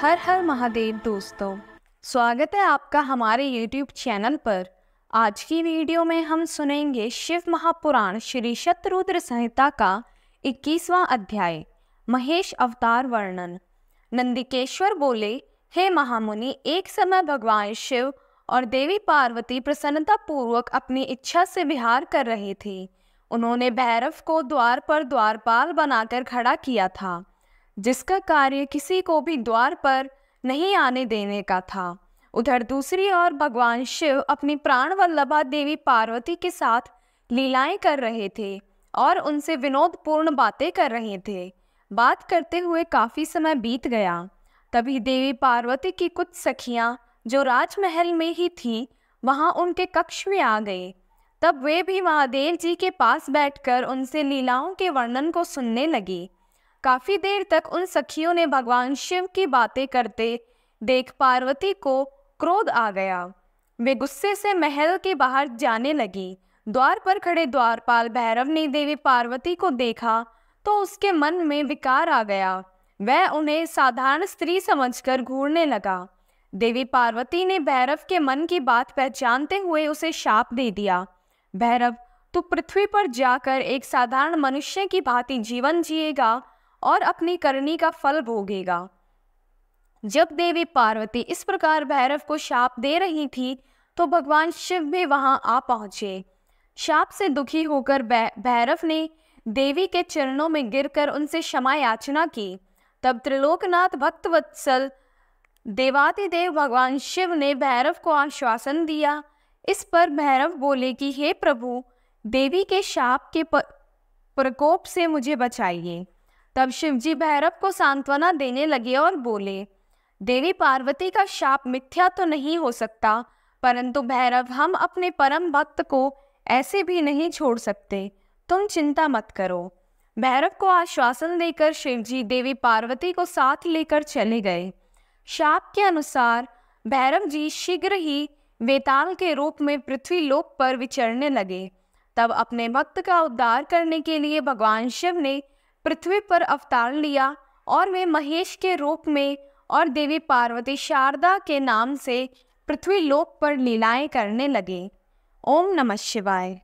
हर हर महादेव दोस्तों स्वागत है आपका हमारे YouTube चैनल पर आज की वीडियो में हम सुनेंगे शिव महापुराण श्री शत्रुद्र संहिता का 21वां अध्याय महेश अवतार वर्णन नंदिकेश्वर बोले हे महामुनि एक समय भगवान शिव और देवी पार्वती प्रसन्नता पूर्वक अपनी इच्छा से विहार कर रहे थे उन्होंने भैरव को द्वार पर द्वारपाल बनाकर खड़ा किया था जिसका कार्य किसी को भी द्वार पर नहीं आने देने का था उधर दूसरी ओर भगवान शिव अपनी प्राण वल्लभा देवी पार्वती के साथ लीलाएं कर रहे थे और उनसे विनोदपूर्ण बातें कर रहे थे बात करते हुए काफ़ी समय बीत गया तभी देवी पार्वती की कुछ सखियां जो राजमहल में ही थी वहां उनके कक्ष में आ गए तब वे भी महादेव जी के पास बैठकर उनसे लीलाओं के वर्णन को सुनने लगी काफी देर तक उन सखियों ने भगवान शिव की बातें करते देख पार्वती को क्रोध आ गया वे गुस्से से महल के बाहर जाने लगी द्वार पर खड़े द्वारपाल भैरव ने देवी पार्वती को देखा तो उसके मन में विकार आ गया वह उन्हें साधारण स्त्री समझकर घूरने लगा देवी पार्वती ने भैरव के मन की बात पहचानते हुए उसे शाप दे दिया भैरव तू पृथ्वी पर जाकर एक साधारण मनुष्य की भांति जीवन जिएगा और अपनी करनी का फल भोगेगा जब देवी पार्वती इस प्रकार भैरव को शाप दे रही थी तो भगवान शिव भी वहां आ पहुंचे शाप से दुखी होकर भैरव ने देवी के चरणों में गिरकर उनसे क्षमा याचना की तब त्रिलोकनाथ भक्तवत्सल देवातिदेव भगवान शिव ने भैरव को आश्वासन दिया इस पर भैरव बोले कि हे प्रभु देवी के शाप के प्रकोप से मुझे बचाइए तब शिवजी भैरव को सांत्वना देने लगे और बोले देवी पार्वती का शाप मिथ्या तो नहीं हो सकता परंतु भैरव हम अपने परम भक्त को ऐसे भी नहीं छोड़ सकते तुम चिंता मत करो भैरव को आश्वासन देकर शिवजी देवी पार्वती को साथ लेकर चले गए शाप के अनुसार भैरव जी शीघ्र ही वेताल के रूप में पृथ्वी लोक पर विचरने लगे तब अपने भक्त का उद्धार करने के लिए भगवान शिव ने पृथ्वी पर अवतार लिया और वे महेश के रूप में और देवी पार्वती शारदा के नाम से पृथ्वी लोक पर लीलाएं करने लगे ओम नमः शिवाय